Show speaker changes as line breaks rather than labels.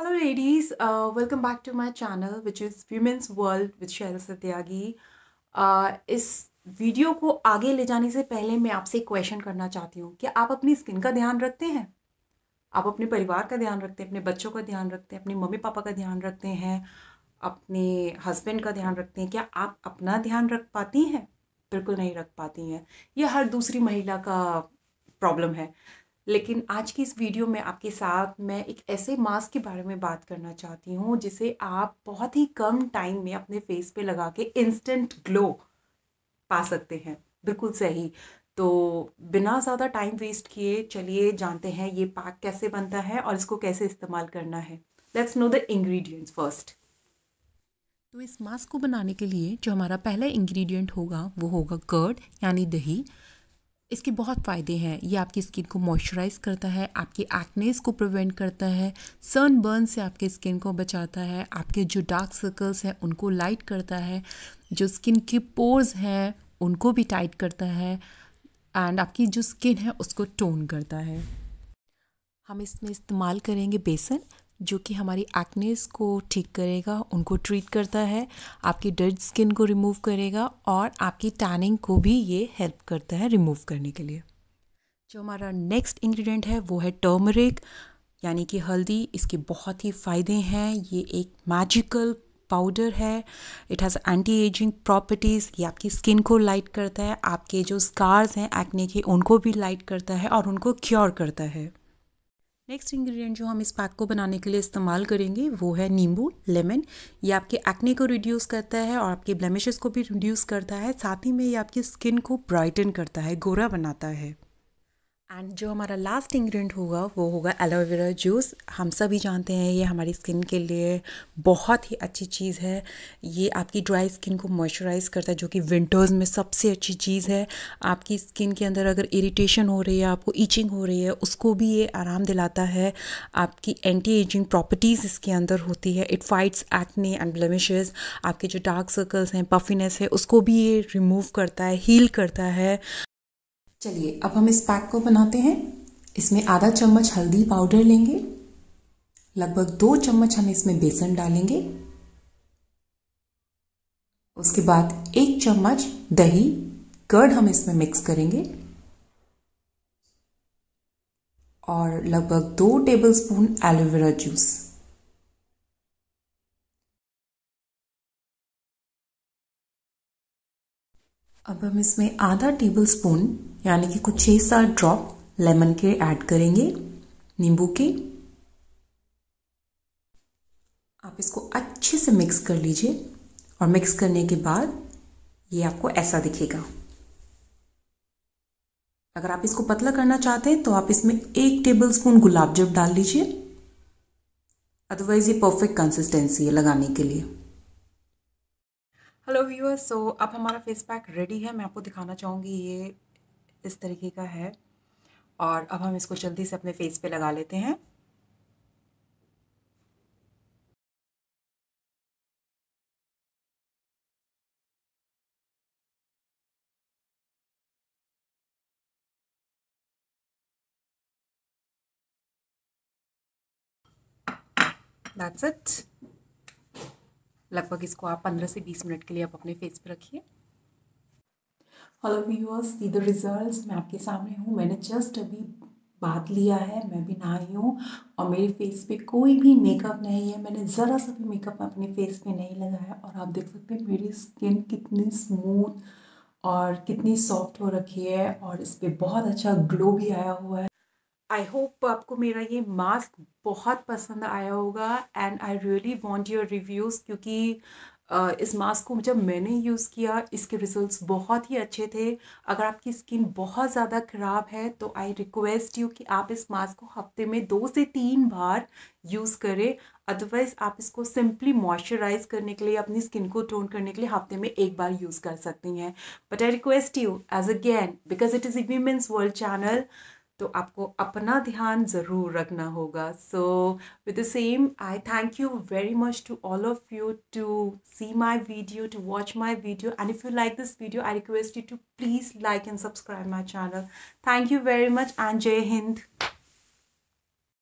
Hello ladies welcome back to my channel which is is world with Shail Satyagi इस video को आगे ले जाने से पहले मैं आपसे एक क्वेश्चन करना चाहती हूँ कि आप अपनी स्किन का ध्यान रखते हैं आप अपने परिवार का ध्यान रखते हैं अपने बच्चों का ध्यान रखते हैं अपने मम्मी पापा का ध्यान रखते हैं अपने हस्बैंड का ध्यान रखते हैं क्या आप अपना ध्यान रख पाती हैं बिल्कुल नहीं रख पाती हैं यह हर दूसरी महिला का प्रॉब्लम है लेकिन आज की इस वीडियो में आपके साथ मैं एक ऐसे मास्क के बारे में बात करना चाहती हूँ जिसे आप बहुत ही कम टाइम में अपने फेस पे लगा के इंस्टेंट ग्लो पा सकते हैं बिल्कुल सही तो बिना ज़्यादा टाइम वेस्ट किए चलिए जानते हैं ये पैक कैसे बनता है और इसको कैसे इस्तेमाल करना है let's know the ingredients first तो इस मास्क को बनाने के लिए जो हमारा पहला इंग्रेडिएंट होगा वो होगा कर्ड यानी दही इसके बहुत फ़ायदे हैं ये आपकी स्किन को मॉइस्चराइज करता है आपके एक्नेस को प्रिवेंट करता है सन बर्न से आपके स्किन को बचाता है आपके जो डार्क सर्कल्स हैं उनको लाइट करता है जो स्किन के पोर्स हैं उनको भी टाइट करता है एंड आपकी जो स्किन है उसको टोन करता है हम इसमें इस्तेमाल करेंगे बेसन जो कि हमारी एक्नेस को ठीक करेगा उनको ट्रीट करता है आपकी डेड स्किन को रिमूव करेगा और आपकी टैनिंग को भी ये हेल्प करता है रिमूव करने के लिए जो हमारा नेक्स्ट इंग्रेडिएंट है वो है टर्मरिक यानी कि हल्दी इसके बहुत ही फ़ायदे हैं ये एक मैजिकल पाउडर है it has anti aging properties ये आपकी स्किन को लाइट करता है आपके जो स्कार्स हैं एक्ने के उनको भी लाइट करता है और उनको क्योर करता है नेक्स्ट इंग्रेडिएंट जो हम इस पैक को बनाने के लिए इस्तेमाल करेंगे वो है नींबू लेमन ये आपके एक्ने को रिड्यूस करता है और आपके ब्लेमिशेस को भी रिड्यूस करता है साथ ही में ये आपकी स्किन को ब्राइटन करता है गोरा बनाता है एंड जो हमारा लास्ट इंग्रेडिएंट होगा वो होगा एलोवेरा जूस हम सभी जानते हैं ये हमारी स्किन के लिए बहुत ही अच्छी चीज़ है ये आपकी ड्राई स्किन को मॉइस्चराइज़ करता है जो कि विंटर्स में सबसे अच्छी चीज़ है आपकी स्किन के अंदर अगर इरिटेशन हो रही है आपको ईचिंग हो रही है उसको भी ये आराम दिलाता है आपकी एंटी एजिंग प्रॉपर्टीज़ इसके अंदर होती है it fights acne and blemishes आपके जो डार्क सर्कल्स हैं पफीनेस है उसको भी ये रिमूव करता है हील करता है चलिए अब हम इस पैक को बनाते हैं इसमें आधा चम्मच हल्दी पाउडर लेंगे लगभग दो चम्मच हम इसमें बेसन डालेंगे उसके बाद एक चम्मच दही कर्ड हम इसमें मिक्स करेंगे और लगभग दो टेबलस्पून एलोवेरा जूस अब हम इसमें आधा टेबल स्पून यानी कि कुछ छह सात ड्रॉप लेमन के ऐड करेंगे नींबू के आप इसको अच्छे से मिक्स कर लीजिए और मिक्स करने के बाद ये आपको ऐसा दिखेगा अगर आप इसको पतला करना चाहते हैं तो आप इसमें एक टेबल स्पून गुलाब जब डाल लीजिए अदरवाइज ये परफेक्ट कंसिस्टेंसी है लगाने के लिए व्यूअर्स सो अब हमारा फेस पैक रेडी है मैं आपको दिखाना चाहूँगी ये इस तरीके का है और अब हम इसको जल्दी से अपने फेस पे लगा लेते हैं That's it. लगभग इसको आप पंद्रह से बीस मिनट के लिए आप अपने फेस पर रखिए hello viewers see the results मैं आपके सामने हूँ मैंने जस्ट अभी बात लिया है मैं भी नहाई हूँ और मेरे फेस पे कोई भी मेकअप नहीं है मैंने ज़रा सा भी मेकअप अपने फेस पे नहीं लगाया और आप देख सकते हैं मेरी स्किन कितनी स्मूथ और कितनी सॉफ्ट हो रखी है और इस पर बहुत अच्छा ग्लो भी आया हुआ है आई होप आपको मेरा ये मास्क बहुत पसंद आया होगा and I really want your reviews क्योंकि Uh, इस मास्क को जब मैंने यूज़ किया इसके रिजल्ट्स बहुत ही अच्छे थे अगर आपकी स्किन बहुत ज़्यादा ख़राब है तो आई रिक्वेस्ट यू कि आप इस मास्क को हफ्ते में दो से तीन बार यूज़ करें अदरवाइज़ आप इसको सिंपली मॉइस्चराइज करने के लिए अपनी स्किन को टोन करने के लिए हफ्ते में एक बार यूज़ कर सकती हैं but I request you as again because it is ingredients world channel तो आपको अपना ध्यान ज़रूर रखना होगा so with the same I thank you very much to all of you to see my video to watch my video and if you like this video I request you to please like and subscribe my channel thank you very much and जय हिंद